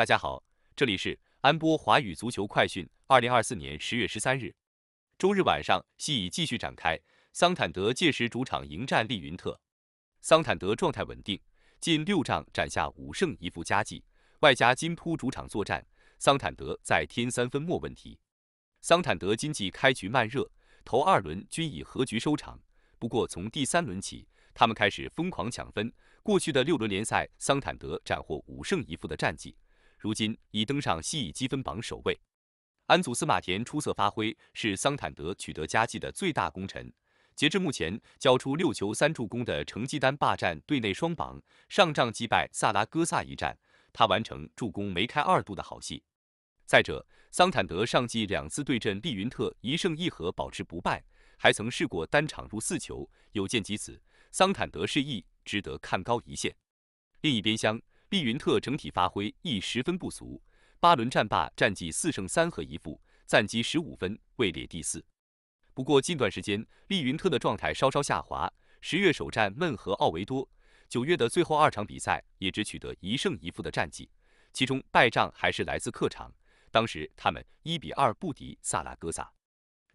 大家好，这里是安波华语足球快讯。二零二四年十月十三日，周日晚上，西乙继续展开，桑坦德届时主场迎战利云特。桑坦德状态稳定，近六仗斩下五胜一负佳绩，外加金扑主场作战，桑坦德再添三分没问题。桑坦德今季开局慢热，头二轮均以和局收场，不过从第三轮起，他们开始疯狂抢分。过去的六轮联赛，桑坦德斩获五胜一负的战绩。如今已登上西乙积分榜首位，安祖·司马田出色发挥是桑坦德取得佳绩的最大功臣。截至目前，交出六球三助攻的成绩单霸占队内双榜，上仗击败萨拉戈萨一战，他完成助攻梅开二度的好戏。再者，桑坦德上季两次对阵利云特一胜一和保持不败，还曾试过单场入四球，有见即此，桑坦德示意值得看高一线。另一边厢。利云特整体发挥亦十分不俗，八轮战罢战绩四胜三和一负，战绩十五分，位列第四。不过近段时间利云特的状态稍稍下滑，十月首战闷和奥维多，九月的最后二场比赛也只取得一胜一负的战绩，其中败仗还是来自客场，当时他们一比二不敌萨拉戈萨。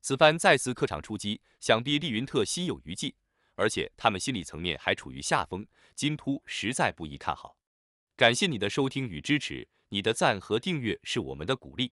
此番再次客场出击，想必利云特心有余悸，而且他们心理层面还处于下风，金扑实在不宜看好。感谢你的收听与支持，你的赞和订阅是我们的鼓励。